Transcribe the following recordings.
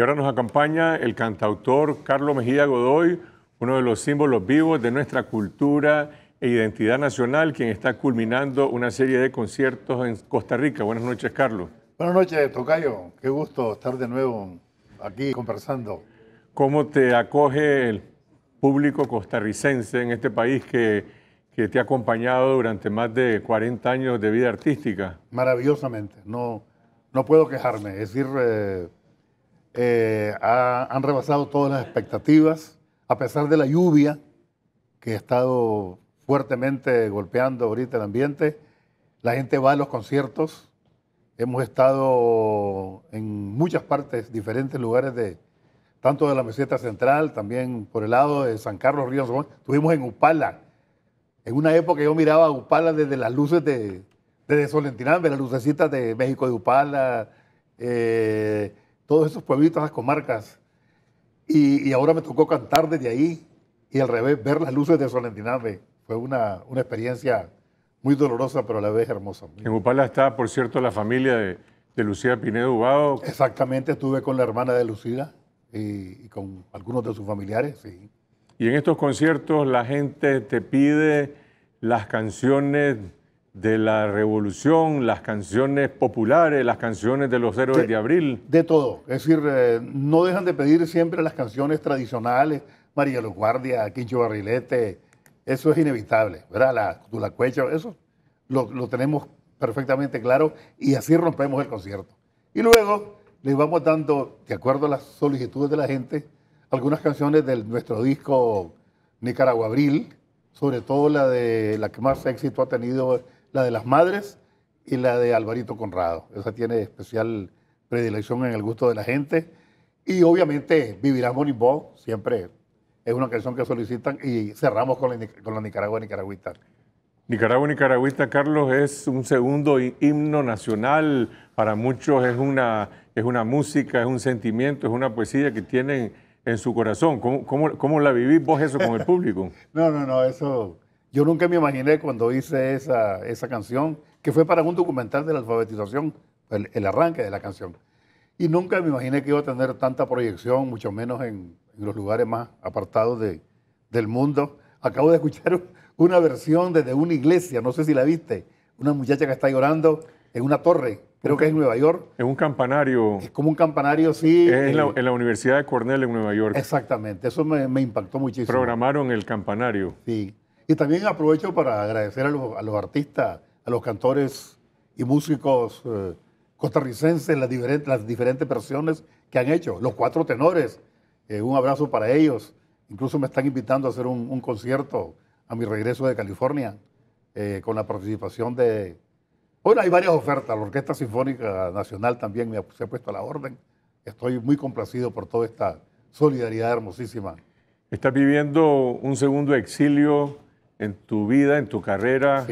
Y ahora nos acompaña el cantautor Carlos Mejía Godoy, uno de los símbolos vivos de nuestra cultura e identidad nacional, quien está culminando una serie de conciertos en Costa Rica. Buenas noches, Carlos. Buenas noches, Tocayo. Qué gusto estar de nuevo aquí conversando. ¿Cómo te acoge el público costarricense en este país que, te ha acompañado durante más de 40 años de vida artística? Maravillosamente. No, no puedo quejarme. Es decir, eh, eh, han rebasado todas las expectativas, a pesar de la lluvia que ha estado fuertemente golpeando ahorita el ambiente. La gente va a los conciertos. Hemos estado en muchas partes, diferentes lugares de tanto de la meseta central, también por el lado de San Carlos Río Estuvimos en Upala. En una época yo miraba Upala desde las luces de, de Solentinambe, las lucecitas de México de Upala. Eh, todos esos pueblitos, las comarcas. Y, ahora me tocó cantar desde ahí y al revés, ver las luces de Solentiname. Fue una, experiencia muy dolorosa, pero a la vez hermosa. En Upala está, por cierto, la familia de, de Lucía Pinedo Ubao. Exactamente, estuve con la hermana de Lucía y, y con algunos de sus familiares, sí. Y en estos conciertos la gente te pide las canciones de la revolución, las canciones populares, las canciones de los héroes de, abril. De todo. Es decir, eh, no dejan de pedir siempre las canciones tradicionales, María Los Guardia, Quincho Barrilete, eso es inevitable, ¿verdad? La Cuecha, eso lo, lo tenemos perfectamente claro y así rompemos el concierto. Y luego les vamos dando, de acuerdo a las solicitudes de la gente, algunas canciones de nuestro disco Nicaragua Abril, sobre todo la de la que más éxito ha tenido la de las madres y la de Alvarito Conrado. Esa tiene especial predilección en el gusto de la gente. Y obviamente Vivirá Vos, siempre es una canción que solicitan y cerramos con la, con Nicaragua Nicaragüita. Nicaragua Nicaragüita, Carlos, es un segundo himno nacional. Para muchos es una, es una música, es un sentimiento, es una poesía que tienen en su corazón. cómo, cómo la vivís vos eso con el público? no, no, no, eso yo nunca me imaginé cuando hice esa, esa canción, que fue para un documental de la alfabetización, el, arranque de la canción. Y nunca me imaginé que iba a tener tanta proyección, mucho menos en, los lugares más apartados de, del mundo. Acabo de escuchar una versión desde una iglesia, no sé si la viste, una muchacha que está llorando en una torre, creo que es en Nueva York. Es un campanario. Es como un campanario, sí. Es eh, en, la, Universidad de Cornell en Nueva York. Exactamente, eso me, me impactó muchísimo. Programaron el campanario. Sí. Y también aprovecho para agradecer a los, artistas, a los cantores y músicos eh, costarricenses, las diferentes, las diferentes versiones que han hecho, los cuatro tenores. Eh, un abrazo para ellos. Incluso me están invitando a hacer un, concierto a mi regreso de California eh, con la participación de... Bueno, hay varias ofertas. La Orquesta Sinfónica Nacional también me ha, se ha puesto a la orden. Estoy muy complacido por toda esta solidaridad hermosísima. Estás viviendo un segundo exilio en tu vida, en tu carrera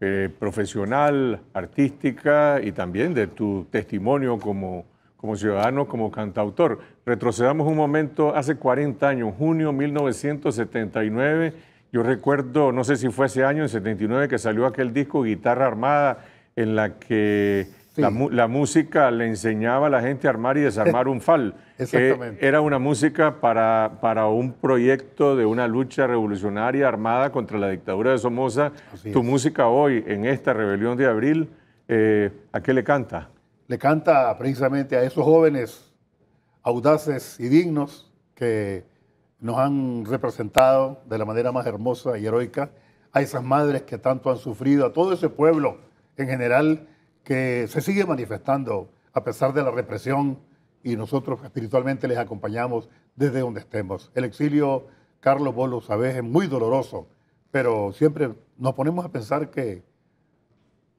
eh, profesional, artística y también de tu testimonio como, como ciudadano, como cantautor. Retrocedamos un momento, hace 40 años, junio 1979. Yo recuerdo, no sé si fue ese año, en 79, que salió aquel disco Guitarra Armada, en la que la, música le enseñaba a la gente a armar y desarmar un fal. Exactamente. Eh, era una música para, para un proyecto de una lucha revolucionaria armada contra la dictadura de Somoza. tu música hoy, en esta rebelión de abril, eh, ¿a qué le canta? Le canta precisamente a esos jóvenes audaces y dignos que nos han representado de la manera más hermosa y heroica, a esas madres que tanto han sufrido, a todo ese pueblo en general que se sigue manifestando a pesar de la represión y nosotros espiritualmente les acompañamos desde donde estemos. El exilio, Carlos, vos lo sabés, es muy doloroso, pero siempre nos ponemos a pensar que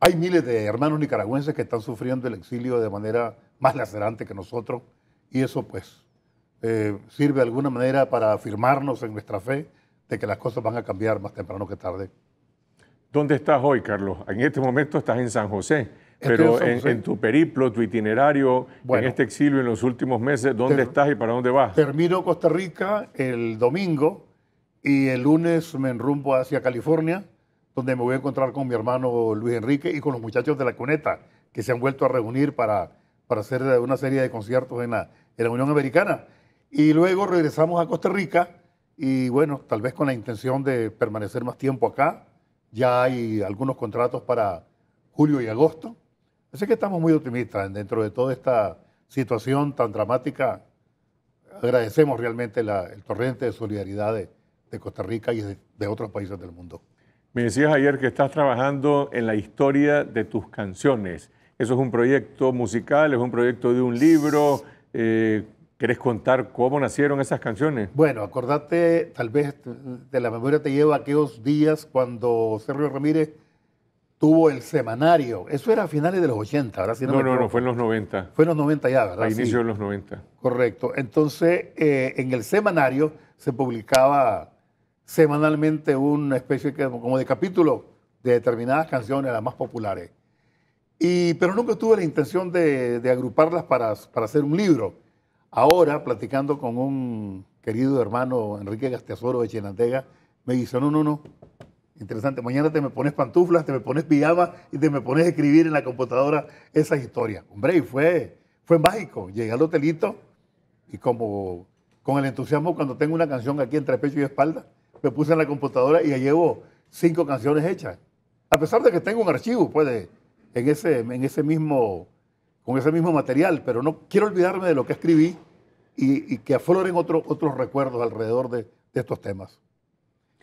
hay miles de hermanos nicaragüenses que están sufriendo el exilio de manera más lacerante que nosotros y eso pues eh, sirve de alguna manera para afirmarnos en nuestra fe de que las cosas van a cambiar más temprano que tarde. ¿Dónde estás hoy, Carlos? En este momento estás en San José. Pero en, tu periplo, tu itinerario, en este exilio, en los últimos meses, ¿dónde estás y para dónde vas? Termino Costa Rica el domingo y el lunes me enrumbo hacia California, donde me voy a encontrar con mi hermano Luis Enrique y con los muchachos de la cuneta, que se han vuelto a reunir para, para hacer una serie de conciertos en la, en la Unión Americana. Y luego regresamos a Costa Rica y bueno, tal vez con la intención de permanecer más tiempo acá. Ya hay algunos contratos para julio y agosto sé que estamos muy optimistas dentro de toda esta situación tan dramática. Agradecemos realmente el torrente de solidaridad de, Costa Rica y de, otros países del mundo. Me decías ayer que estás trabajando en la historia de tus canciones. Eso es un proyecto musical, es un proyecto de un libro. Eh, ¿Querés contar cómo nacieron esas canciones? Bueno, acordate, tal vez de la memoria te lleva aquellos días cuando Sergio Ramírez tuvo el semanario. Eso era a finales de los 80, ahora sí no No, no, fue en los 90. Fue en los 90 ya, ¿verdad? A inicio de los 90. Correcto. Entonces, eh, en el semanario se publicaba semanalmente una especie como de capítulo de determinadas canciones, las más populares. Y, pero nunca tuve la intención de, agruparlas para, para, hacer un libro. Ahora, platicando con un querido hermano, Enrique Gastiazoro de chinatega me dice, no, no, no, Interesante. Mañana te me pones pantuflas, te me pones pijama y te me pones a escribir en la computadora esas historias. Hombre, y fue, fue mágico. Llegué al hotelito y como con el entusiasmo cuando tengo una canción aquí entre pecho y espalda, me puse en la computadora y ya llevo cinco canciones hechas. A pesar de que tengo un archivo, puede, en, ese, en ese mismo, con ese mismo material, pero no quiero olvidarme de lo que escribí y, que afloren otros recuerdos alrededor de estos temas.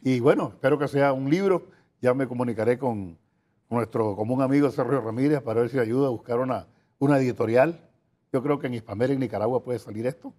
Y bueno, espero que sea un libro. Ya me comunicaré con nuestro común amigo Sergio Ramírez para ver si ayuda a buscar una, una editorial. Yo creo que en Hispamérica, en Nicaragua, puede salir esto.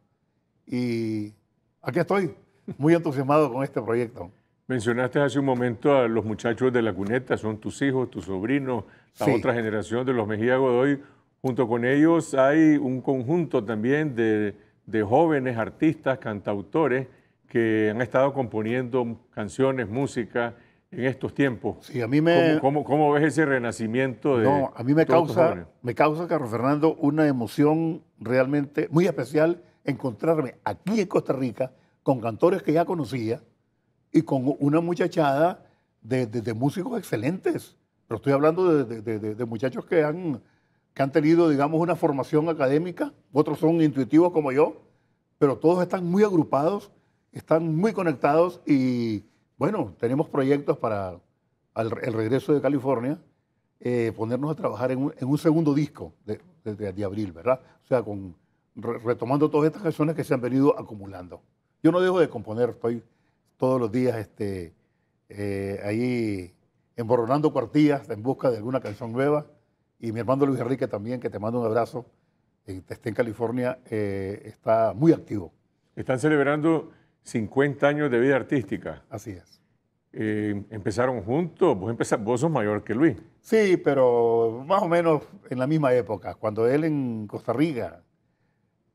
Y aquí estoy, muy entusiasmado con este proyecto. Mencionaste hace un momento a los muchachos de la cuneta, son tus hijos, tus sobrinos, la otra generación de los Mejía Godoy. Junto con ellos hay un conjunto también de, de jóvenes artistas, cantautores que han estado componiendo canciones, música en estos tiempos. Sí, a mí me... ¿Cómo, ves ese renacimiento de... No, a mí me causa, me causa, Carlos Fernando, una emoción realmente muy especial encontrarme aquí en Costa Rica con cantores que ya conocía y con una muchachada de, de, músicos excelentes. Pero estoy hablando de, de muchachos que han, que han tenido, digamos, una formación académica, otros son intuitivos como yo, pero todos están muy agrupados están muy conectados y bueno, tenemos proyectos para el, regreso de California, eh, ponernos a trabajar en un, segundo disco de, abril, ¿verdad? O sea, con, retomando todas estas canciones que se han venido acumulando. Yo no dejo de componer, estoy todos los días este, eh, ahí emborronando cuartillas en busca de alguna canción nueva. Y mi hermano Luis Enrique también, que te mando un abrazo, eh, está en California, está muy activo. Están celebrando 50 años de vida artística. Así es. Eh, empezaron juntos, vos, vos sos mayor que Luis. Sí, pero más o menos en la misma época, cuando él en Costa Rica,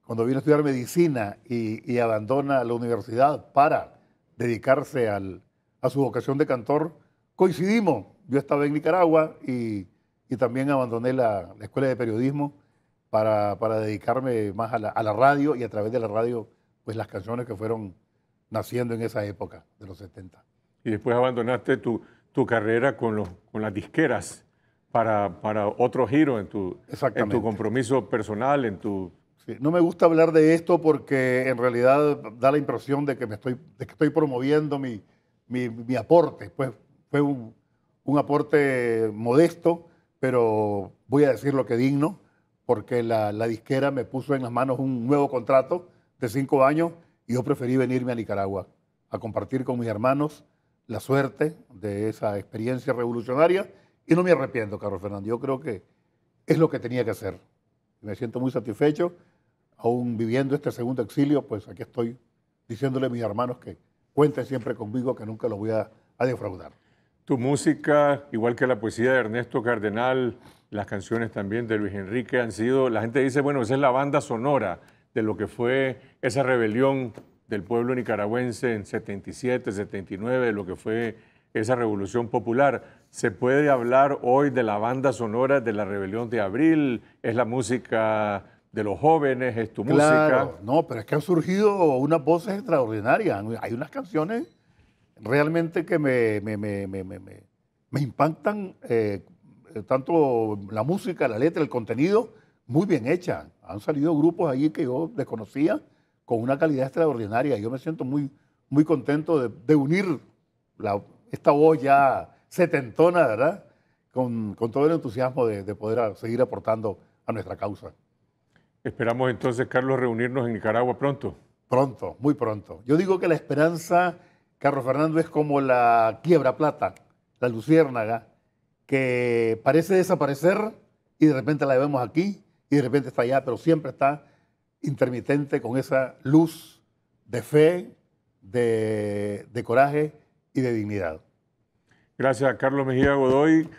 cuando vino a estudiar medicina y, abandona la universidad para dedicarse a su vocación de cantor, coincidimos. Yo estaba en Nicaragua y, también abandoné la, escuela de periodismo para, dedicarme más a la, a la radio y a través de la radio, pues las canciones que fueron naciendo en esa época de los 70. Y después abandonaste tu, tu carrera con, con las disqueras para, otro giro en tu, compromiso personal, en tu... no me gusta hablar de esto porque en realidad da la impresión de que, me estoy, de que estoy promoviendo mi, mi, aporte. Pues fue un, aporte modesto, pero voy a decir lo que digno, porque la, la, disquera me puso en las manos un nuevo contrato de cinco años yo preferí venirme a Nicaragua a compartir con mis hermanos la suerte de esa experiencia revolucionaria. Y no me arrepiento, Carlos Fernández. Yo creo que es lo que tenía que hacer. Me siento muy satisfecho. Aún viviendo este segundo exilio, pues aquí estoy diciéndole a mis hermanos que cuenten siempre conmigo, que nunca los voy a, a defraudar. Tu música, igual que la poesía de Ernesto Cardenal, las canciones también de Luis Enrique han sido, la gente dice, bueno, esa es la banda sonora de lo que fue esa rebelión del pueblo nicaragüense en 77, 79, de lo que fue esa revolución popular. Se puede hablar hoy de la banda sonora de la rebelión de abril, es la música de los jóvenes, es tu música. No, pero es que han surgido unas voces extraordinarias. Hay unas canciones realmente que me, me, impactan, eh, tanto la música, la letra, el contenido, muy bien hecha. Han salido grupos allí que yo desconocía con una calidad extraordinaria. Yo me siento muy, muy contento de, unir la, esta voz ya setentona, ¿verdad? Con, todo el entusiasmo de, poder seguir aportando a nuestra causa. Esperamos entonces, Carlos, reunirnos en Nicaragua pronto. Pronto, muy pronto. Yo digo que la esperanza, Carlos Fernando, es como la quiebra plata, la luciérnaga, que parece desaparecer y de repente la vemos aquí y de repente está allá, pero siempre está intermitente con esa luz de fe, de, coraje y de dignidad. Gracias, Carlos Mejía Godoy.